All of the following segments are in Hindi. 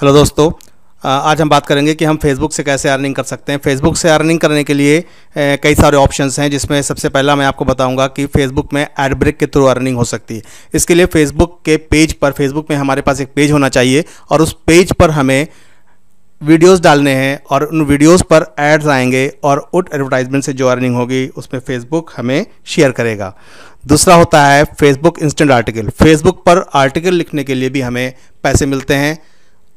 हेलो दोस्तों आज हम बात करेंगे कि हम फेसबुक से कैसे अर्निंग कर सकते हैं फेसबुक से अर्निंग करने के लिए कई सारे ऑप्शंस हैं जिसमें सबसे पहला मैं आपको बताऊंगा कि फेसबुक में एड ब्रेक के थ्रू अर्निंग हो सकती है इसके लिए फेसबुक के पेज पर फेसबुक में हमारे पास एक पेज होना चाहिए और उस पेज पर हमें वीडियोज़ डालने हैं और उन वीडियोज़ पर एड्स आएंगे और उट एडवर्टाइजमेंट से जो अर्निंग होगी उसमें फेसबुक हमें शेयर करेगा दूसरा होता है फेसबुक इंस्टेंट आर्टिकल फेसबुक पर आर्टिकल लिखने के लिए भी हमें पैसे मिलते हैं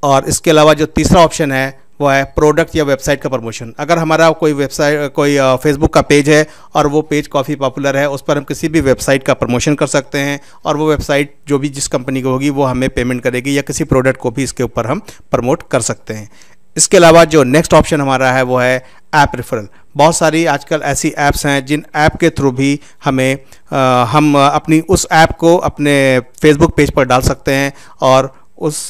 और इसके अलावा जो तीसरा ऑप्शन है वो है प्रोडक्ट या वेबसाइट का प्रमोशन अगर हमारा कोई वेबसाइट कोई फेसबुक का पेज है और वो पेज काफ़ी पॉपुलर है उस पर हम किसी भी वेबसाइट का प्रमोशन कर सकते हैं और वो वेबसाइट जो भी जिस कंपनी की होगी वो हमें पेमेंट करेगी या किसी प्रोडक्ट को भी इसके ऊपर हम प्रमोट कर सकते हैं इसके अलावा जो नेक्स्ट ऑप्शन हमारा है वो है ऐप रेफरल बहुत सारी आजकल ऐसी ऐप्स हैं जिन ऐप के थ्रू भी हमें आ, हम अपनी उस ऐप को अपने फेसबुक पेज पर डाल सकते हैं और उस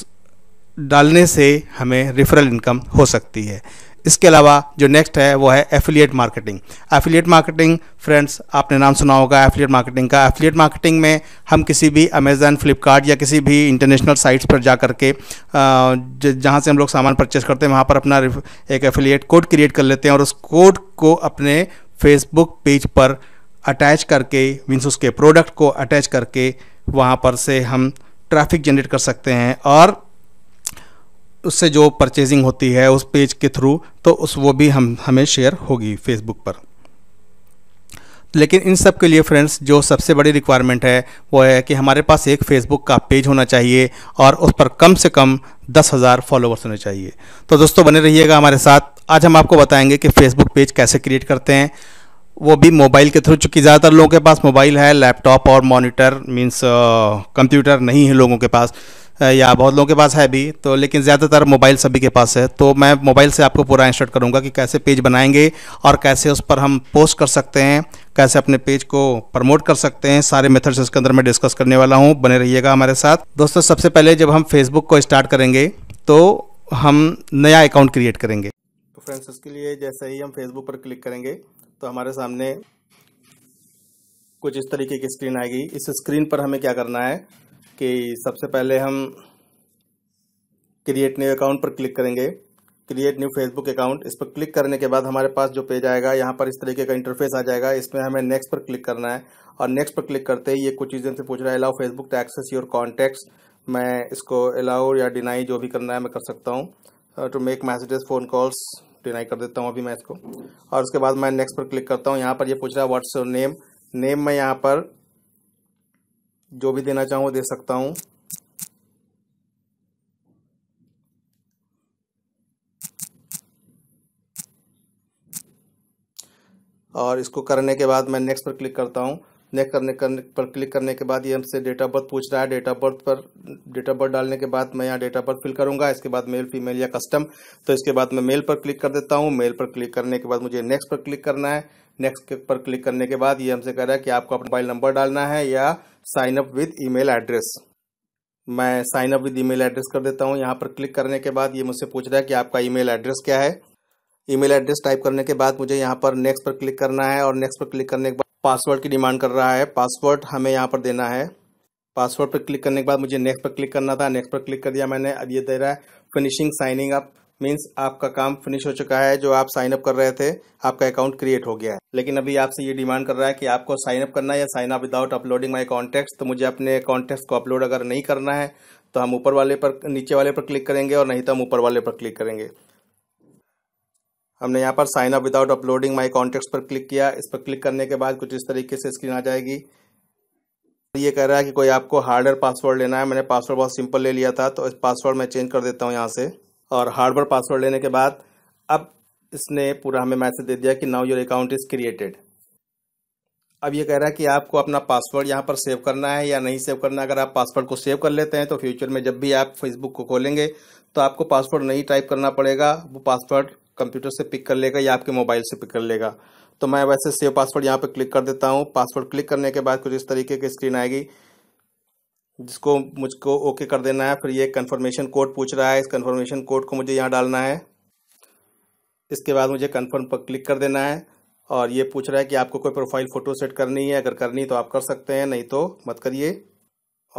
डालने से हमें रेफरल इनकम हो सकती है इसके अलावा जो नेक्स्ट है वो है affiliate marketing affiliate marketing friends आपने नाम सुना होगा एफिलिएट मार्केटिंग का एफिलिएट मार्केटिंग में हम किसी भी अमेज़न फ्लिपकार्ट या किसी भी इंटरनेशनल साइट्स पर जा करके जहाँ से हम लोग सामान परचेस करते हैं वहाँ पर अपना एक एफिलिएट कोड क्रिएट कर लेते हैं और उस कोड को अपने फेसबुक पेज पर अटैच करके मीन्स उसके प्रोडक्ट को अटैच करके वहाँ पर से हम ट्रैफिक जनरेट कर सकते हैं और उससे जो परचेजिंग होती है उस पेज के थ्रू तो उस वो भी हम हमें शेयर होगी फेसबुक पर लेकिन इन सब के लिए फ्रेंड्स जो सबसे बड़ी रिक्वायरमेंट है वो है कि हमारे पास एक फेसबुक का पेज होना चाहिए और उस पर कम से कम दस हज़ार फॉलोअर्स होने चाहिए तो दोस्तों बने रहिएगा हमारे साथ आज हम आपको बताएंगे कि फेसबुक पेज कैसे क्रिएट करते हैं वो भी मोबाइल के थ्रू चूँकि ज़्यादातर लोगों के पास मोबाइल है लैपटॉप और मोनिटर मीन्स कंप्यूटर नहीं है लोगों के पास या बहुत लोगों के पास है भी तो लेकिन ज़्यादातर मोबाइल सभी के पास है तो मैं मोबाइल से आपको पूरा इंस्टॉल करूँगा कि कैसे पेज बनाएंगे और कैसे उस पर हम पोस्ट कर सकते हैं कैसे अपने पेज को प्रमोट कर सकते हैं सारे मेथड्स इसके अंदर मैं डिस्कस करने वाला हूँ बने रहिएगा हमारे साथ दोस्तों सबसे पहले जब हम फेसबुक को स्टार्ट करेंगे तो हम नया अकाउंट क्रिएट करेंगे तो फ्रेंड्स इसके लिए जैसे ही हम फेसबुक पर क्लिक करेंगे तो हमारे सामने कुछ इस तरीके की स्क्रीन आएगी इस स्क्रीन पर हमें क्या करना है कि सबसे पहले हम क्रिएट न्यू अकाउंट पर क्लिक करेंगे क्रिएट न्यू फेसबुक अकाउंट इस पर क्लिक करने के बाद हमारे पास जो पेज आएगा यहाँ पर इस तरीके का इंटरफेस आ जाएगा इसमें हमें नेक्स्ट पर क्लिक करना है और नेक्स्ट पर क्लिक करते ही ये कुछ चीज़ें से पूछ रहा है allow Facebook to access your contacts मैं इसको अलाउ या डिनाई जो भी करना है मैं कर सकता हूँ to make messages phone calls deny कर देता हूँ अभी मैं इसको और उसके बाद मैं नेक्स्ट पर क्लिक करता हूँ यहाँ पर ये पूछ रहा है व्हाट्स योर नेम नेम मैं यहाँ पर जो भी देना चाहूँ दे सकता हूँ और इसको करने के बाद मैं नेक्स्ट पर क्लिक करता हूँ नेक करने करने पर क्लिक करने के बाद ये हमसे डेट ऑफ बर्थ पूछ रहा है डेट ऑफ बर्थ पर डेट ऑफ बर्थ डालने के बाद मैं यहाँ डेट ऑफ बर्थ फिल करूंगा इसके बाद मेल फीमेल या कस्टम तो इसके बाद मैं मेल पर क्लिक कर देता हूँ मेल पर क्लिक करने के बाद मुझे नेक्स्ट पर क्लिक करना है नेक्स्ट पर क्लिक करने के बाद ये हमसे कह रहा है कि आपको अपना मोबाइल नंबर डालना है या sign up with mail address मैं sign up with mail address कर देता हूँ यहाँ पर क्लिक करने के बाद ये मुझसे पूछ रहा है कि आपका मेल एड्रेस क्या है ईमेल एड्रेस टाइप करने के बाद मुझे यहाँ पर नेक्स्ट पर क्लिक करना है और नेक्स्ट पर क्लिक करने के बाद पासवर्ड की डिमांड कर रहा है पासवर्ड हमें यहाँ पर देना है पासवर्ड पर क्लिक करने के बाद मुझे नेक्स्ट पर क्लिक करना था नेक्स्ट पर क्लिक कर दिया मैंने अब ये दे रहा है फिनिशिंग साइनिंग अप मीन्स आपका काम फिनिश हो चुका है जो आप साइन अप कर रहे थे आपका अकाउंट क्रिएट हो गया है लेकिन अभी आपसे ये डिमांड कर रहा है कि आपको साइन अप करना है या sign up without uploading my contact तो मुझे अपने कॉन्टेक्ट को अपलोड अगर नहीं करना है तो हम ऊपर वाले पर नीचे वाले पर क्लिक करेंगे और नहीं तो हम ऊपर वाले पर क्लिक करेंगे हमने यहाँ पर sign up without uploading my contact पर क्लिक किया इस पर क्लिक करने के बाद कुछ इस तरीके से स्क्रीन आ जाएगी तो ये कह रहा है कि कोई आपको हार्डवेयर पासवर्ड लेना है मैंने पासवर्ड बहुत सिंपल ले लिया था तो इस पासवर्ड मैं चेंज कर देता हूँ यहाँ से और हार्डवेयर पासवर्ड लेने के बाद अब इसने पूरा हमें मैसेज दे दिया कि now your account is created अब ये कह रहा है कि आपको अपना पासवर्ड यहाँ पर सेव करना है या नहीं सेव करना अगर आप पासवर्ड को सेव कर लेते हैं तो फ्यूचर में जब भी आप फेसबुक को खोलेंगे तो आपको पासवर्ड नहीं टाइप करना पड़ेगा वो पासवर्ड कंप्यूटर से पिक कर लेगा या आपके मोबाइल से पिक कर लेगा तो मैं वैसे सेव पासवर्ड यहाँ पर क्लिक कर देता हूँ पासवर्ड क्लिक करने के बाद कुछ इस तरीके की स्क्रीन आएगी जिसको मुझको ओके कर देना है फिर ये कन्फर्मेशन कोड पूछ रहा है इस कन्फर्मेशन कोड को मुझे यहाँ डालना है इसके बाद मुझे कन्फर्म पर क्लिक कर देना है और ये पूछ रहा है कि आपको कोई प्रोफाइल फ़ोटो सेट करनी है अगर करनी तो आप कर सकते हैं नहीं तो मत करिए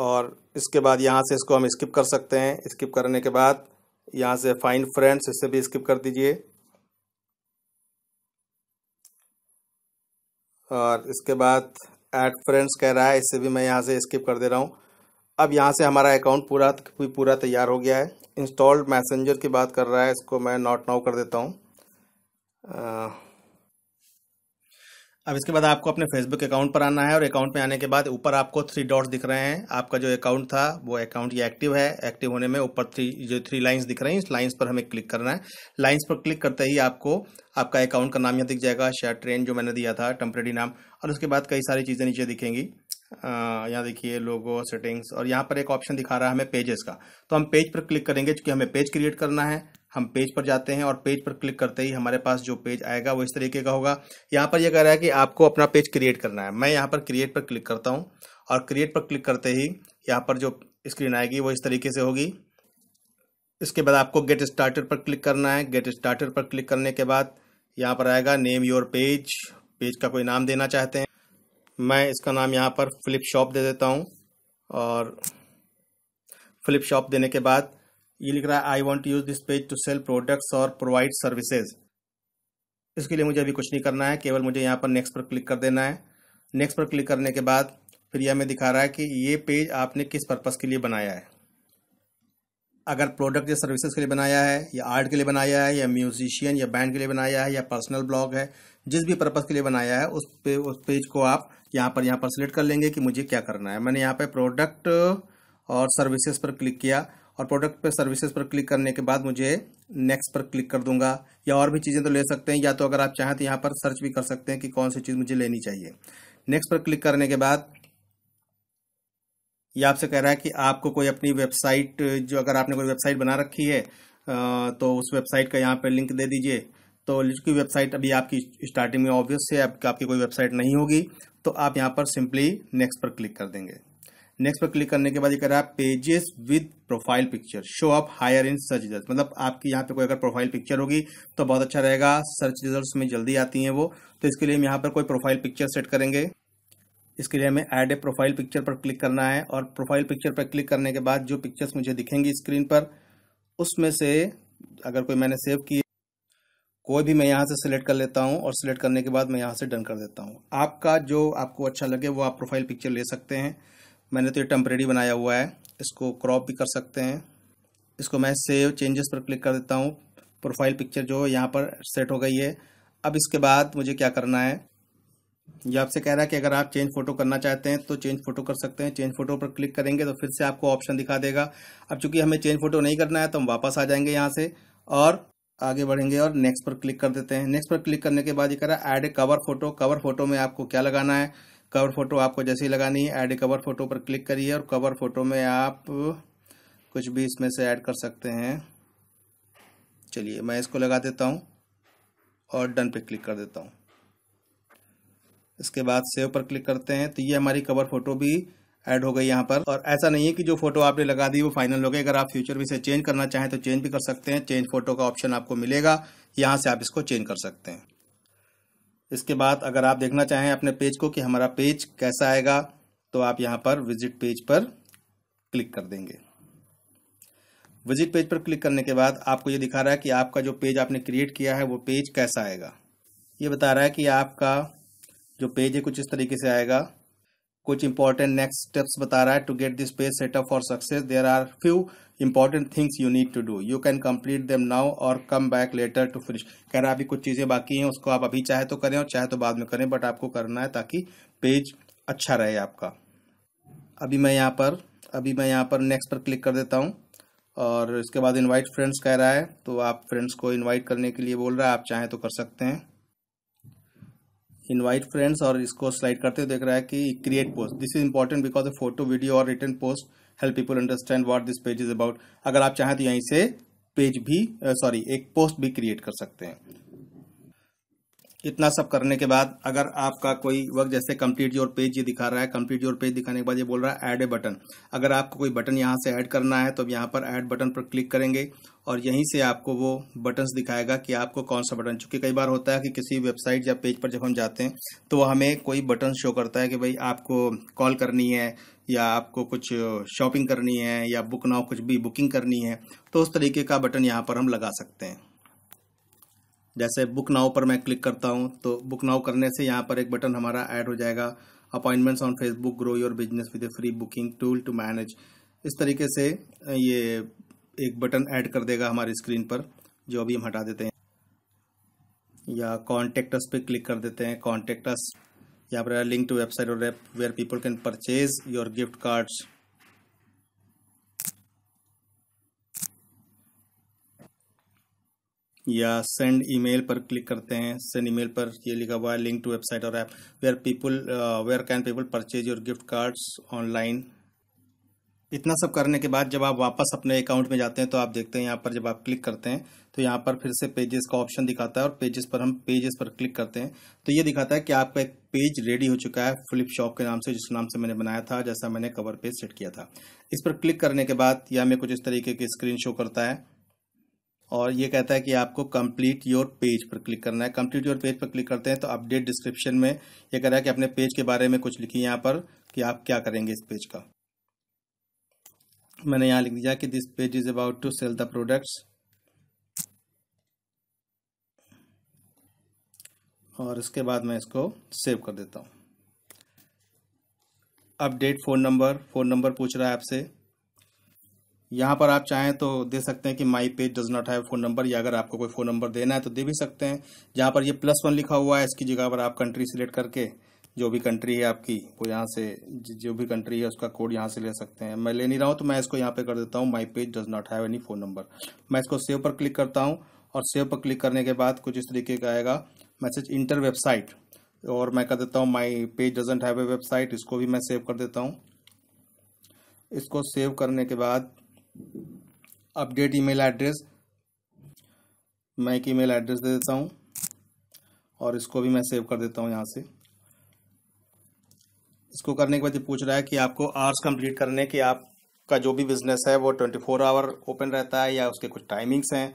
और इसके बाद यहाँ से इसको हम स्किप कर सकते हैं स्किप करने के बाद यहाँ से फाइंड फ्रेंड्स इससे भी स्किप कर दीजिए और इसके बाद एड फ्रेंड्स कह रहा है इससे भी मैं यहाँ से स्किप कर दे रहा हूँ अब यहाँ से हमारा अकाउंट पूरा पूरा तैयार हो गया है इंस्टॉल्ड मैसेंजर की बात कर रहा है इसको मैं नॉट नाउ कर देता हूँ अब इसके बाद आपको अपने फेसबुक अकाउंट पर आना है और अकाउंट में आने के बाद ऊपर आपको थ्री डॉट्स दिख रहे हैं आपका जो अकाउंट था वो अकाउंट ये एक्टिव है एक्टिव होने में ऊपर थ्री जो थ्री लाइंस दिख रही हैं इस लाइंस पर हमें क्लिक करना है लाइंस पर क्लिक करते ही आपको आपका अकाउंट का नाम यहाँ दिख जाएगा शेयर ट्रेन जो मैंने दिया था टेम्प्रेरी नाम और उसके बाद कई सारी चीज़ें नीचे दिखेंगी यहाँ देखिए लोगो सेटिंग्स और यहाँ पर एक ऑप्शन दिखा रहा है हमें पेजेस का तो हम पेज पर क्लिक करेंगे क्योंकि हमें पेज क्रिएट करना है हम पेज पर जाते हैं और पेज पर क्लिक करते ही हमारे पास जो पेज आएगा वो इस तरीके का होगा यहाँ पर यह कह रहा है कि आपको अपना पेज क्रिएट करना है मैं यहाँ पर क्रिएट पर क्लिक करता हूँ और क्रिएट पर क्लिक करते ही यहाँ पर जो स्क्रीन आएगी वो इस तरीके से होगी इसके बाद आपको गेट स्टार्टेड पर क्लिक करना है गेट स्टार्टेड पर क्लिक करने के बाद यहाँ पर आएगा नेम योर पेज पेज का कोई नाम देना चाहते हैं मैं इसका नाम यहाँ पर फ्लिप शॉप दे देता हूँ और फ्लिप शॉप देने के बाद ये लिख रहा है I want use this page to sell products और प्रोवाइड सर्विसेज इसके लिए मुझे अभी कुछ नहीं करना है केवल मुझे यहाँ पर नेक्स्ट पर क्लिक कर देना है नेक्स्ट पर क्लिक करने के बाद फिर यह हमें दिखा रहा है कि ये पेज आपने किस पर्पज़ के लिए बनाया है अगर प्रोडक्ट या सर्विसेज के लिए बनाया है या आर्ट के लिए बनाया है या म्यूजिशियन या बैंड के लिए बनाया है या पर्सनल ब्लॉग है जिस भी पर्पज़ के लिए बनाया है उस पे उस पेज को आप यहाँ पर यहाँ पर सिलेक्ट कर लेंगे कि मुझे क्या करना है मैंने यहाँ पर प्रोडक्ट और सर्विसेज पर क्लिक किया और प्रोडक्ट पर सर्विसेज पर क्लिक करने के बाद मुझे नेक्स्ट पर क्लिक कर दूंगा या और भी चीज़ें तो ले सकते हैं या तो अगर आप चाहें तो यहाँ पर सर्च भी कर सकते हैं कि कौन सी चीज़ मुझे लेनी चाहिए नेक्स्ट पर क्लिक करने के बाद ये आपसे कह रहा है कि आपको कोई अपनी वेबसाइट जो अगर आपने कोई वेबसाइट बना रखी है तो उस वेबसाइट का यहाँ पर लिंक दे दीजिए तो की वेबसाइट अभी आपकी स्टार्टिंग में ऑब्वियस है आपकी कोई वेबसाइट नहीं होगी तो आप यहाँ पर सिंपली नेक्स्ट पर क्लिक कर देंगे नेक्स्ट पर क्लिक करने के बाद ये कह रहा है pages with profile picture show up higher in search result मतलब आपकी यहाँ पे कोई अगर प्रोफाइल पिक्चर होगी तो बहुत अच्छा रहेगा सर्च रिजल्ट में जल्दी आती हैं वो तो इसके लिए हम यहाँ पर कोई प्रोफाइल पिक्चर सेट करेंगे इसके लिए हमें एड ए प्रोफाइल पिक्चर पर क्लिक करना है और प्रोफाइल पिक्चर पर क्लिक करने के बाद जो पिक्चर्स मुझे दिखेंगी स्क्रीन पर उसमें से अगर कोई मैंने सेव किए कोई भी मैं यहां से सिलेक्ट कर लेता हूँ और सिलेक्ट करने के बाद मैं यहाँ से डन कर देता हूँ आपका जो आपको अच्छा लगे वो आप प्रोफाइल पिक्चर ले सकते हैं मैंने तो ये टेम्परेरी बनाया हुआ है इसको क्रॉप भी कर सकते हैं इसको मैं सेव चेंजेस पर क्लिक कर देता हूँ प्रोफाइल पिक्चर जो है यहाँ पर सेट हो गई है अब इसके बाद मुझे क्या करना है ये आपसे कह रहा है कि अगर आप चेंज फोटो करना चाहते हैं तो चेंज फोटो कर सकते हैं चेंज फोटो पर क्लिक करेंगे तो फिर से आपको ऑप्शन दिखा देगा अब चूंकि हमें चेंज फोटो नहीं करना है तो हम वापस आ जाएंगे यहाँ से और आगे बढ़ेंगे और नेक्स्ट पर क्लिक कर देते हैं नेक्स्ट पर क्लिक करने के बाद ये कह रहा है add a cover photo cover photo में आपको क्या लगाना है कवर फोटो आपको जैसे ही लगानी है ऐड कवर फोटो पर क्लिक करिए और कवर फोटो में आप कुछ भी इसमें से ऐड कर सकते हैं चलिए मैं इसको लगा देता हूँ और डन पे क्लिक कर देता हूँ इसके बाद सेव पर क्लिक करते हैं तो ये हमारी कवर फोटो भी ऐड हो गई यहाँ पर और ऐसा नहीं है कि जो फोटो आपने लगा दी वो फाइनल हो गई अगर आप फ्यूचर में इसे चेंज करना चाहें तो चेंज भी कर सकते हैं चेंज फोटो का ऑप्शन आपको मिलेगा यहाँ से आप इसको चेंज कर सकते हैं इसके बाद अगर आप देखना चाहें अपने पेज को कि हमारा पेज कैसा आएगा तो आप यहाँ पर विजिट पेज पर क्लिक कर देंगे विजिट पेज पर क्लिक करने के बाद आपको ये दिखा रहा है कि आपका जो पेज आपने क्रिएट किया है वो पेज कैसा आएगा ये बता रहा है कि आपका जो पेज है कुछ इस तरीके से आएगा कुछ इंपॉर्टेंट नेक्स्ट स्टेप्स बता रहा है to get this page setup for success there are few important things you need to do you can complete them now और come back later to finish कह रहा अभी कुछ चीज़ें बाकी हैं उसको आप अभी चाहे तो करें और चाहे तो बाद में करें बट आपको करना है ताकि पेज अच्छा रहे आपका अभी मैं यहाँ पर अभी मैं यहाँ पर नेक्स्ट पर क्लिक कर देता हूँ और इसके बाद इनवाइट फ्रेंड्स कह रहा है तो आप फ्रेंड्स को इनवाइट करने के लिए बोल रहा है आप चाहें तो कर सकते हैं इनवाइट फ्रेंड्स और इसको स्लाइड करते हुए देख रहा है कि create post this is important because photo video और written post help people understand what this page is about अगर आप चाहें तो यहीं से पेज भी सॉरी uh, एक पोस्ट भी क्रिएट कर सकते हैं इतना सब करने के बाद अगर आपका कोई वर्क जैसे कंप्लीट योर पेज ये दिखा रहा है कंप्लीट योर पेज दिखाने के बाद ये बोल रहा है ऐड ए बटन अगर आपको कोई बटन यहाँ से ऐड करना है तो यहाँ पर ऐड बटन पर क्लिक करेंगे और यहीं से आपको वो बटन्स दिखाएगा कि आपको कौन सा बटन चूंकि कई बार होता है कि किसी वेबसाइट या पेज पर जब हम जाते हैं तो हमें कोई बटन शो करता है कि भाई आपको कॉल करनी है या आपको कुछ शॉपिंग करनी है या बुक नाउ कुछ भी बुकिंग करनी है तो उस तरीके का बटन यहाँ पर हम लगा सकते हैं जैसे बुक नाव पर मैं क्लिक करता हूँ तो बुक नाव करने से यहाँ पर एक बटन हमारा ऐड हो जाएगा appointments on Facebook grow your business with a free booking tool to manage इस तरीके से ये एक बटन ऐड कर देगा हमारी स्क्रीन पर जो अभी हम हटा देते हैं या कॉन्टेक्ट पे क्लिक कर देते हैं कॉन्टेक्ट यहाँ पर लिंक टू वेबसाइट और app where people can purchase your gift cards या सेंड ईमेल पर क्लिक करते हैं सेंड ईमेल पर ये लिखा हुआ है लिंक टू वेबसाइट और app where people where can people purchase your gift cards online इतना सब करने के बाद जब आप वापस अपने अकाउंट में जाते हैं तो आप देखते हैं यहाँ पर जब आप क्लिक करते हैं तो यहाँ पर फिर से पेजेस का ऑप्शन दिखाता है और पेजेस पर हम पेजेस पर क्लिक करते हैं तो ये दिखाता है कि आपका एक पेज रेडी हो चुका है फ्लिप शॉप के नाम से जिस नाम से मैंने बनाया था जैसा मैंने कवर पेज सेट किया था इस पर क्लिक करने के बाद यह हमें कुछ इस तरीके की स्क्रीन शो करता है और ये कहता है कि आपको कंप्लीट योर पेज पर क्लिक करना है कंप्लीट योर पेज पर क्लिक करते हैं तो अपडेट डिस्क्रिप्शन में ये कह रहा है कि अपने पेज के बारे में कुछ लिखिए यहाँ पर कि आप क्या करेंगे इस पेज का मैंने यहाँ लिख दिया कि this page is about to sell the products और इसके बाद मैं इसको सेव कर देता हूँ update phone number phone number पूछ रहा है आपसे यहाँ पर आप चाहें तो दे सकते हैं कि my page does not have phone number या अगर आपको कोई फ़ोन नंबर देना है तो दे भी सकते हैं जहाँ पर ये प्लस वन लिखा हुआ है इसकी जगह पर आप कंट्री सिलेक्ट करके जो भी कंट्री है आपकी वो यहाँ से जो भी कंट्री है उसका कोड यहाँ से ले सकते हैं मैं ले नहीं रहा हूँ तो मैं इसको यहाँ पे कर देता हूँ my page does not have any phone number मैं इसको सेव पर क्लिक करता हूँ और सेव पर क्लिक करने के बाद कुछ इस तरीके का आएगा मैसेज इंटर वेबसाइट और मैं कर देता हूँ my page doesn't have a website इसको भी मैं सेव कर देता हूँ इसको सेव करने के बाद अपडेट ईमेल एड्रेस मैं एक ईमेल एड्रेस दे देता हूँ और इसको भी मैं सेव कर देता हूँ यहाँ से इसको करने के बाद ये पूछ रहा है कि आपको आवर्स कंप्लीट करने के आपका जो भी बिजनेस है वो ट्वेंटी फोर आवर ओपन रहता है या उसके कुछ टाइमिंग्स हैं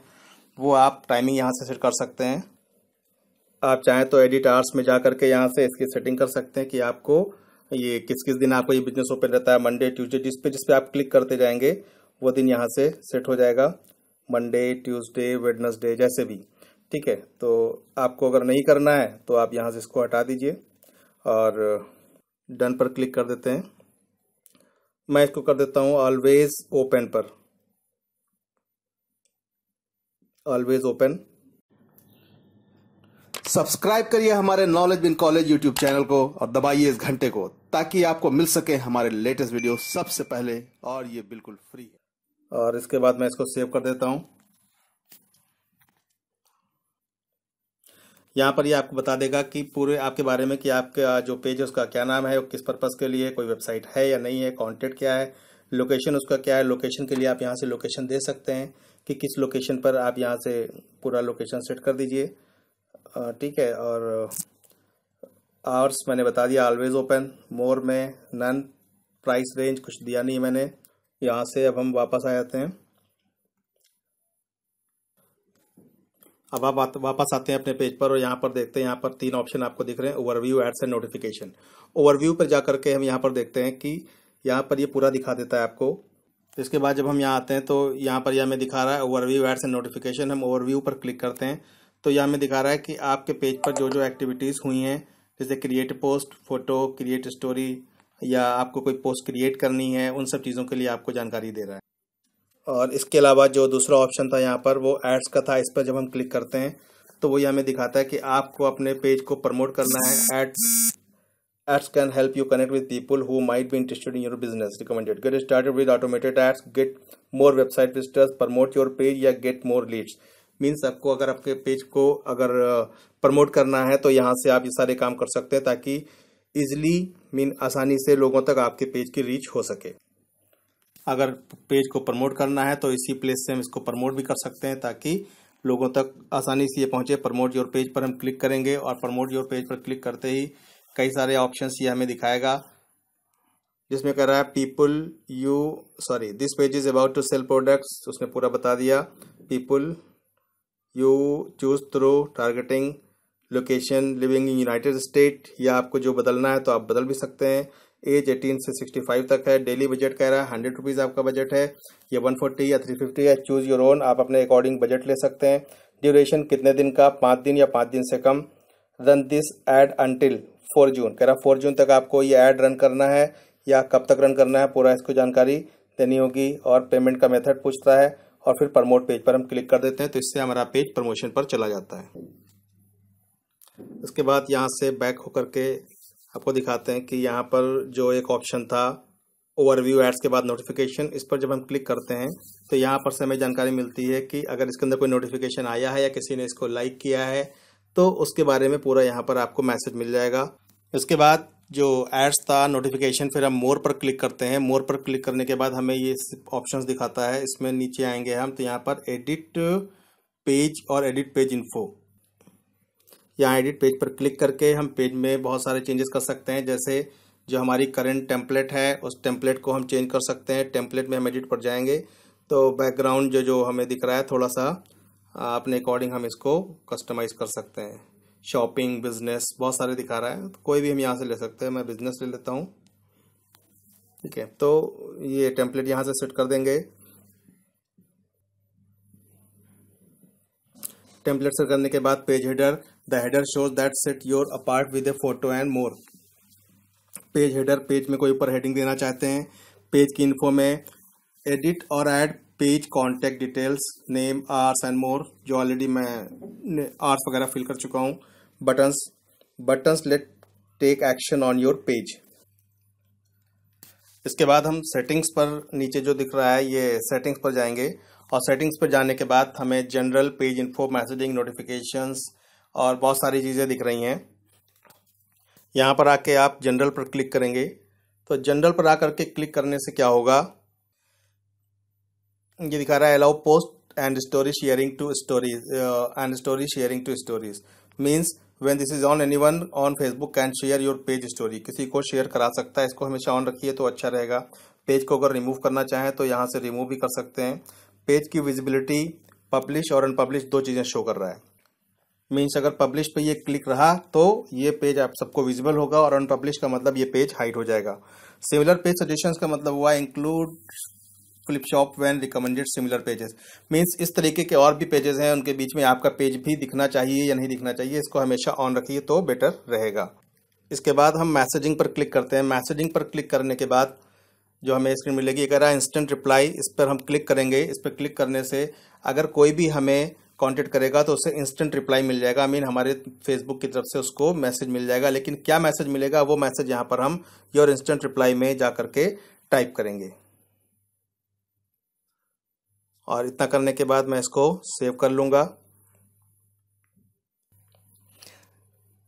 वो आप टाइमिंग यहाँ से सेट कर सकते हैं आप चाहें तो एडिट आवर्स में जा करके यहाँ से इसकी सेटिंग कर सकते हैं कि आपको ये किस किस दिन आपको ये बिजनेस ओपन रहता है मंडे ट्यूजडे जिस पे जिस पे आप क्लिक करते जाएंगे वो दिन यहाँ से सेट हो जाएगा मंडे ट्यूसडे वेडनसडे जैसे भी ठीक है तो आपको अगर नहीं करना है तो आप यहाँ से इसको हटा दीजिए और डन पर क्लिक कर देते हैं मैं इसको कर देता हूँ ऑलवेज ओपन पर ऑलवेज ओपन सब्सक्राइब करिए हमारे नॉलेज बिन कॉलेज यूट्यूब चैनल को और दबाइए इस घंटे को ताकि आपको मिल सके हमारे लेटेस्ट वीडियो सबसे पहले और ये बिल्कुल फ्री है और इसके बाद मैं इसको सेव कर देता हूँ यहाँ पर ये यह आपको बता देगा कि पूरे आपके बारे में कि आपका जो पेज है उसका क्या नाम है किस पर्पज़ के लिए कोई वेबसाइट है या नहीं है कॉन्टेक्ट क्या है लोकेशन उसका क्या है लोकेशन के लिए आप यहाँ से लोकेशन दे सकते हैं कि किस लोकेशन पर आप यहाँ से पूरा लोकेशन सेट कर दीजिए ठीक है और आवर्स मैंने बता दिया ऑलवेज ओपन मोर में नन प्राइस रेंज कुछ दिया नहीं मैंने यहाँ से अब हम वापस आ जाते हैं अब आप वापस आते हैं अपने पेज पर और यहाँ पर देखते हैं यहाँ पर तीन ऑप्शन आपको दिख रहे हैं overview ads and notification overview पर जाकर के हम यहाँ पर देखते हैं कि यहाँ पर ये यह पूरा दिखा देता है आपको इसके बाद जब हम यहाँ आते हैं तो यहाँ पर यह हमें दिखा रहा है ओवरव्यू एड्स एंड नोटिफिकेशन हम ओवरव्यू पर क्लिक करते हैं तो यह हमें दिखा रहा है कि आपके पेज पर जो जो एक्टिविटीज़ हुई हैं जैसे create post photo create story या आपको कोई पोस्ट क्रिएट करनी है उन सब चीज़ों के लिए आपको जानकारी दे रहा है और इसके अलावा जो दूसरा ऑप्शन था यहाँ पर वो एड्स का था इस पर जब हम क्लिक करते हैं तो ये हमें दिखाता है कि आपको अपने पेज को प्रमोट करना है ads ads can help you connect with people who might be interested in your business recommended get started with automated ads get more website visitors promote your page या गेट मोर लीड्स मीन्स आपको अगर आपके पेज को अगर प्रमोट uh, करना है तो यहाँ से आप ये सारे काम कर सकते हैं ताकि ईजिली मीन आसानी से लोगों तक आपके पेज की रीच हो सके अगर पेज को प्रमोट करना है तो इसी प्लेस से हम इसको प्रमोट भी कर सकते हैं ताकि लोगों तक आसानी से ये पहुंचे प्रमोट योर पेज पर हम क्लिक करेंगे और प्रमोट योर पेज पर क्लिक करते ही कई सारे ऑप्शंस ये हमें दिखाएगा जिसमें कह रहा है people you sorry this page is about to sell products उसने पूरा बता दिया people you choose through targeting location living in United State या आपको जो बदलना है तो आप बदल भी सकते हैं एज एटीन से सिक्सटी फाइव तक है डेली बजट कह रहा है हंड्रेड रुपीज़ आपका बजट है या वन फोर्टी या थ्री फिफ्टी या चूज़ योर ओन आप अपने अकॉर्डिंग बजट ले सकते हैं ड्यूरेशन कितने दिन का पाँच दिन या पाँच दिन से कम run this ad until four June कह रहा फोर जून तक आपको ये ऐड रन करना है या कब तक रन करना है पूरा इसको जानकारी देनी होगी और पेमेंट का मेथड पूछता है और फिर प्रमोट पेज पर हम क्लिक कर देते हैं तो इससे हमारा पेज प्रमोशन पर चला जाता है उसके बाद यहाँ से बैक होकर के आपको दिखाते हैं कि यहाँ पर जो एक ऑप्शन था ओवरव्यू एड्स के बाद नोटिफिकेशन इस पर जब हम क्लिक करते हैं तो यहाँ पर से हमें जानकारी मिलती है कि अगर इसके अंदर कोई नोटिफिकेशन आया है या किसी ने इसको लाइक किया है तो उसके बारे में पूरा यहाँ पर आपको मैसेज मिल जाएगा इसके बाद जो एड्स था नोटिफिकेशन फिर हम मोर पर क्लिक करते हैं मोर पर क्लिक करने के बाद हमें ये ऑप्शंस दिखाता है इसमें नीचे आएंगे हम तो यहाँ पर एडिट पेज और एडिट पेज इन्फो यहाँ एडिट पेज पर क्लिक करके हम पेज में बहुत सारे चेंजेस कर सकते हैं जैसे जो हमारी करंट टेम्पलेट है उस टेम्पलेट को हम चेंज कर सकते हैं टेम्पलेट में हम एडिट पर जाएंगे तो बैकग्राउंड जो जो हमें दिख रहा है थोड़ा सा अपने अकॉर्डिंग हम इसको कस्टमाइज़ कर सकते हैं शॉपिंग बिजनेस बहुत सारे दिखा रहा है तो कोई भी हम यहाँ से ले सकते हैं मैं बिजनेस ले लेता हूँ ठीक है तो ये टेम्पलेट यहाँ से सेट कर देंगे टेम्पलेट सेट करने के बाद page header the header shows that set your apart with a photo and more page header page में कोई ऊपर हेडिंग देना चाहते हैं पेज की इन्फो में एडिट और add page contact details name hours and more जो ऑलरेडी मैं आर्स वगैरह फिल कर चुका हूँ buttons buttons let take action on your page इसके बाद हम सेटिंग्स पर नीचे जो दिख रहा है ये सेटिंग्स पर जाएंगे और सेटिंग्स पर जाने के बाद हमें general page info messaging notifications और बहुत सारी चीज़ें दिख रही हैं यहाँ पर आके आप जनरल पर क्लिक करेंगे तो जनरल पर आकर के क्लिक करने से क्या होगा ये दिखा रहा है allow post and story sharing to stories and story sharing to stories means when this is on anyone on Facebook can share your page story किसी को शेयर करा सकता है इसको हमेशा ऑन रखिए तो अच्छा रहेगा पेज को अगर रिमूव करना चाहें तो यहाँ से रिमूव भी कर सकते हैं पेज की विजिबिलिटी पब्लिश और अनपब्लिश दो चीज़ें शो कर रहा है मीन्स अगर पब्लिश पे ये क्लिक रहा तो ये पेज आप सबको विजिबल होगा और अनपब्लिश का मतलब ये पेज हाइड हो जाएगा सिमिलर पेज सजेशंस का मतलब हुआ include Flipshop when recommended similar pages means इस तरीके के और भी पेजेस हैं उनके बीच में आपका पेज भी दिखना चाहिए या नहीं दिखना चाहिए इसको हमेशा ऑन रखिए तो बेटर रहेगा इसके बाद हम मैसेजिंग पर क्लिक करते हैं मैसेजिंग पर क्लिक करने के बाद जो हमें स्क्रीन मिलेगी एक रहा इंस्टेंट रिप्लाई इस पर हम क्लिक करेंगे इस पर क्लिक करने से अगर कोई भी हमें कॉन्टेक्ट करेगा तो उसे इंस्टेंट रिप्लाई मिल जाएगा आई मीन हमारे फेसबुक की तरफ से उसको मैसेज मिल जाएगा लेकिन क्या मैसेज मिलेगा वो मैसेज यहाँ पर हम योर इंस्टेंट रिप्लाई में जा करके टाइप करेंगे और इतना करने के बाद मैं इसको सेव कर लूँगा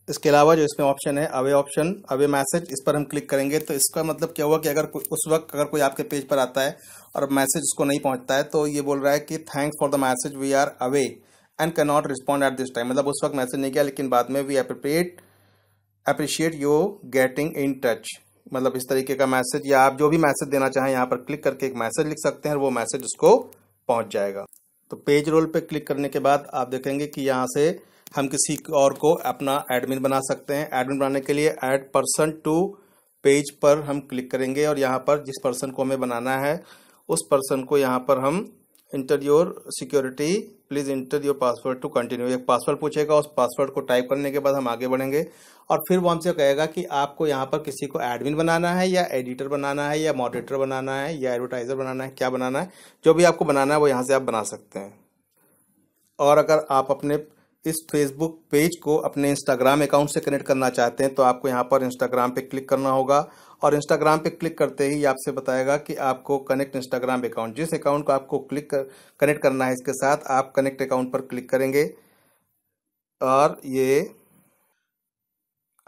इसके अलावा जो इसमें ऑप्शन है अवे ऑप्शन अवे मैसेज इस पर हम क्लिक करेंगे तो इसका मतलब क्या हुआ कि अगर उस वक्त अगर कोई आपके पेज पर आता है और मैसेज उसको नहीं पहुंचता है तो ये बोल रहा है कि thanks for the message we are away and can not respond at this time मतलब उस वक्त मैसेज नहीं किया लेकिन बाद में we appreciate appreciate you getting in touch मतलब इस तरीके का मैसेज या आप जो भी मैसेज देना चाहें यहाँ पर क्लिक करके एक मैसेज लिख सकते हैं वो मैसेज उसको पहुँच जाएगा तो पेज रोल पे क्लिक करने के बाद आप देखेंगे कि यहाँ से हम किसी और को अपना एडमिन बना सकते हैं एडमिन बनाने के लिए एड पर्सन टू पेज पर हम क्लिक करेंगे और यहाँ पर जिस पर्सन को हमें बनाना है उस पर्सन को यहाँ पर हम enter your security please enter your password to continue एक पासवर्ड पूछेगा उस पासवर्ड को टाइप करने के बाद हम आगे बढ़ेंगे और फिर वो हमसे कहेगा कि आपको यहाँ पर किसी को एडमिन बनाना है या एडिटर बनाना है या मॉडरेटर बनाना है या एडवर्टाइज़र बनाना है क्या बनाना है जो भी आपको बनाना है वो यहाँ से आप बना सकते हैं और अगर आप अपने इस फेसबुक पेज को अपने इंस्टाग्राम अकाउंट से कनेक्ट करना चाहते हैं तो आपको यहाँ पर इंस्टाग्राम पे क्लिक करना होगा और इंस्टाग्राम पे क्लिक करते ही आपसे बताएगा कि आपको कनेक्ट इंस्टाग्राम अकाउंट जिस अकाउंट को आपको क्लिक कर, कनेक्ट करना है इसके साथ आप कनेक्ट अकाउंट पर क्लिक करेंगे और ये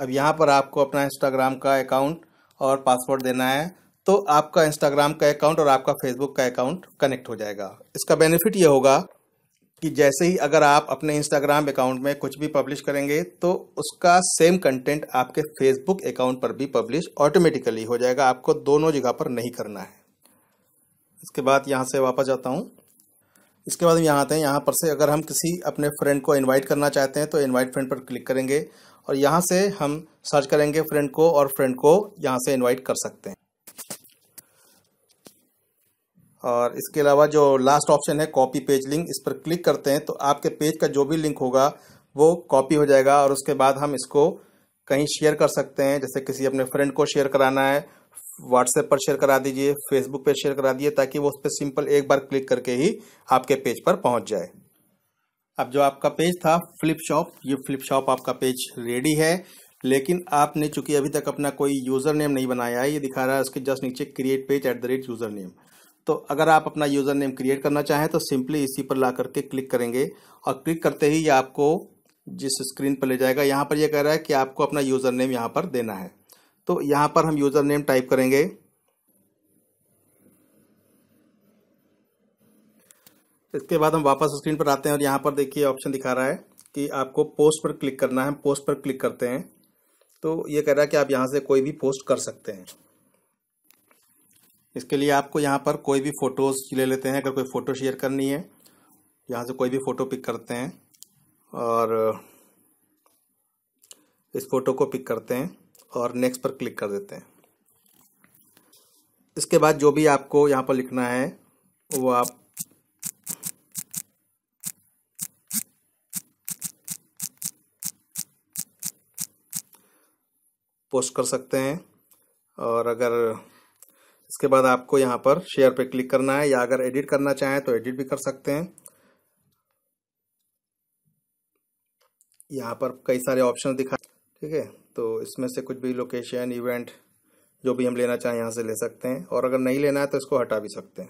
अब यहाँ पर आपको अपना इंस्टाग्राम का अकाउंट और पासवर्ड देना है तो आपका इंस्टाग्राम का अकाउंट और आपका फेसबुक का अकाउंट कनेक्ट हो जाएगा इसका बेनिफिट ये होगा कि जैसे ही अगर आप अपने इंस्टाग्राम अकाउंट में कुछ भी पब्लिश करेंगे तो उसका सेम कंटेंट आपके फेसबुक अकाउंट पर भी पब्लिश ऑटोमेटिकली हो जाएगा आपको दोनों जगह पर नहीं करना है इसके बाद यहाँ से वापस जाता हूँ इसके बाद हम यहाँ आते हैं यहाँ पर से अगर हम किसी अपने फ्रेंड को इनवाइट करना चाहते हैं तो इनवाइट फ्रेंड पर क्लिक करेंगे और यहाँ से हम सर्च करेंगे फ्रेंड को और फ्रेंड को यहाँ से इनवाइट कर सकते हैं और इसके अलावा जो लास्ट ऑप्शन है कॉपी पेज लिंक इस पर क्लिक करते हैं तो आपके पेज का जो भी लिंक होगा वो कॉपी हो जाएगा और उसके बाद हम इसको कहीं शेयर कर सकते हैं जैसे किसी अपने फ्रेंड को शेयर कराना है व्हाट्सएप पर शेयर करा दीजिए फेसबुक पर शेयर करा दीजिए ताकि वो उस पर सिंपल एक बार क्लिक करके ही आपके पेज पर पहुंच जाए अब जो आपका पेज था फ्लिप शॉप ये फ्लिप शॉप आपका पेज रेडी है लेकिन आपने चूंकि अभी तक अपना कोई यूज़र नेम नहीं बनाया है ये दिखा रहा है उसके जस्ट नीचे create page at the rate user name तो अगर आप अपना यूज़र नेम क्रिएट करना चाहें तो सिंपली इसी पर ला करके क्लिक करेंगे और क्लिक करते ही ये आपको जिस स्क्रीन पर ले जाएगा यहाँ पर यह कह रहा है कि आपको अपना यूज़र नेम यहाँ पर देना है तो यहाँ पर हम यूज़र नेम टाइप करेंगे इसके बाद हम वापस स्क्रीन पर आते हैं और यहाँ पर देखिए ऑप्शन दिखा रहा है कि आपको पोस्ट पर क्लिक करना है हम पोस्ट पर क्लिक करते हैं तो ये कह रहा है कि आप यहाँ से कोई भी पोस्ट कर सकते हैं इसके लिए आपको यहाँ पर कोई भी फ़ोटोज़ ले लेते हैं अगर कोई फ़ोटो शेयर करनी है यहाँ से कोई भी फ़ोटो पिक करते हैं और इस फ़ोटो को पिक करते हैं और नेक्स्ट पर क्लिक कर देते हैं इसके बाद जो भी आपको यहाँ पर लिखना है वो आप पोस्ट कर सकते हैं और अगर इसके बाद आपको यहाँ पर शेयर पे क्लिक करना है या अगर एडिट करना चाहें तो एडिट भी कर सकते हैं यहाँ पर कई सारे ऑप्शन दिखा ठीक है तो इसमें से कुछ भी लोकेशन इवेंट जो भी हम लेना चाहें यहाँ से ले सकते हैं और अगर नहीं लेना है तो इसको हटा भी सकते हैं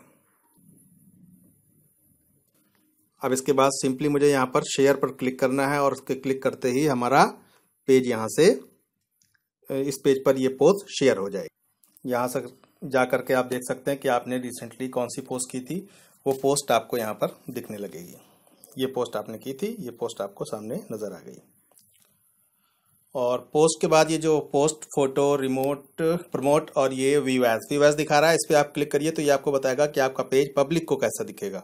अब इसके बाद सिंपली मुझे यहाँ पर शेयर पर क्लिक करना है और उसके क्लिक करते ही हमारा पेज यहाँ से इस पेज पर ये पोस्ट शेयर हो जाएगी यहाँ से जा करके आप देख सकते हैं कि आपने रिसेंटली कौन सी पोस्ट की थी वो पोस्ट आपको यहाँ पर दिखने लगेगी ये पोस्ट आपने की थी ये पोस्ट आपको सामने नज़र आ गई और पोस्ट के बाद ये जो पोस्ट फोटो रिमोट प्रमोट और ये व्यू एज व्यू एज दिखा रहा है इस पर आप क्लिक करिए तो ये आपको बताएगा कि आपका पेज पब्लिक को कैसा दिखेगा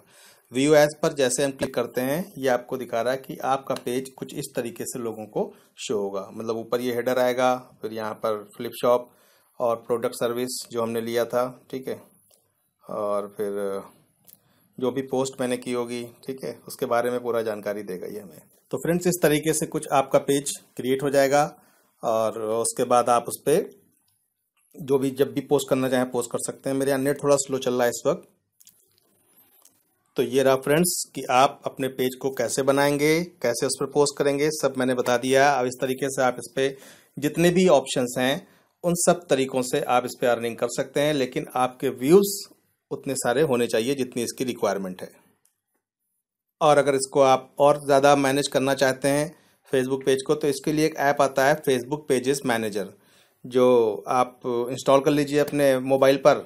व्यू एज पर जैसे हम क्लिक करते हैं ये आपको दिखा रहा है कि आपका पेज कुछ इस तरीके से लोगों को शो होगा मतलब ऊपर ये हेडर आएगा फिर यहाँ पर फ्लिपशॉप और प्रोडक्ट सर्विस जो हमने लिया था ठीक है और फिर जो भी पोस्ट मैंने की होगी ठीक है उसके बारे में पूरा जानकारी देगा ये हमें तो फ्रेंड्स इस तरीके से कुछ आपका पेज क्रिएट हो जाएगा और उसके बाद आप उस पर जो भी जब भी पोस्ट करना चाहें पोस्ट कर सकते हैं मेरे यहाँ नेट थोड़ा स्लो चल रहा है इस वक्त तो ये रहा फ्रेंड्स कि आप अपने पेज को कैसे बनाएंगे कैसे उस पर पोस्ट करेंगे सब मैंने बता दिया अब इस तरीके से आप इस पर जितने भी ऑप्शंस हैं उन सब तरीकों से आप इस पर अर्निंग कर सकते हैं लेकिन आपके व्यूज़ उतने सारे होने चाहिए जितनी इसकी रिक्वायरमेंट है और अगर इसको आप और ज़्यादा मैनेज करना चाहते हैं फेसबुक पेज को तो इसके लिए एक ऐप आता है फेसबुक पेजेस मैनेजर जो आप इंस्टॉल कर लीजिए अपने मोबाइल पर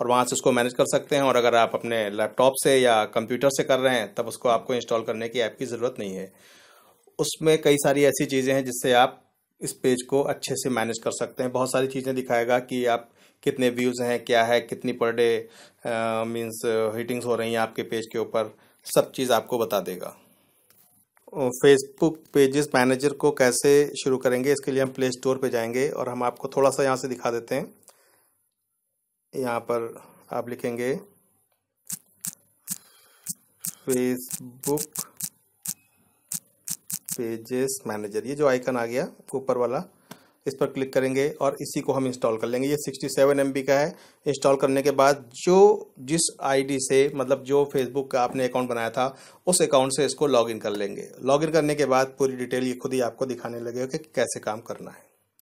और वहाँ से उसको मैनेज कर सकते हैं और अगर आप अपने लैपटॉप से या कंप्यूटर से कर रहे हैं तब उसको आपको इंस्टॉल करने की ऐप की ज़रूरत नहीं है उसमें कई सारी ऐसी चीज़ें हैं जिससे आप इस पेज को अच्छे से मैनेज कर सकते हैं बहुत सारी चीज़ें दिखाएगा कि आप कितने व्यूज़ हैं क्या है कितनी पर डे मीन्स हीटिंग्स हो रही हैं आपके पेज के ऊपर सब चीज़ आपको बता देगा फेसबुक पेजेस मैनेजर को कैसे शुरू करेंगे इसके लिए हम प्ले स्टोर पर जाएंगे और हम आपको थोड़ा सा यहाँ से दिखा देते हैं यहाँ पर आप लिखेंगे फेसबुक पेजेस मैनेजर ये जो आइकन आ गया ऊपर वाला इस पर क्लिक करेंगे और इसी को हम इंस्टॉल कर लेंगे ये 67 सेवन का है इंस्टॉल करने के बाद जो जिस आईडी से मतलब जो फेसबुक का आपने अकाउंट बनाया था उस अकाउंट से इसको लॉगिन कर लेंगे लॉगिन करने के बाद पूरी डिटेल ये खुद ही आपको दिखाने लगेगा कि कैसे काम करना है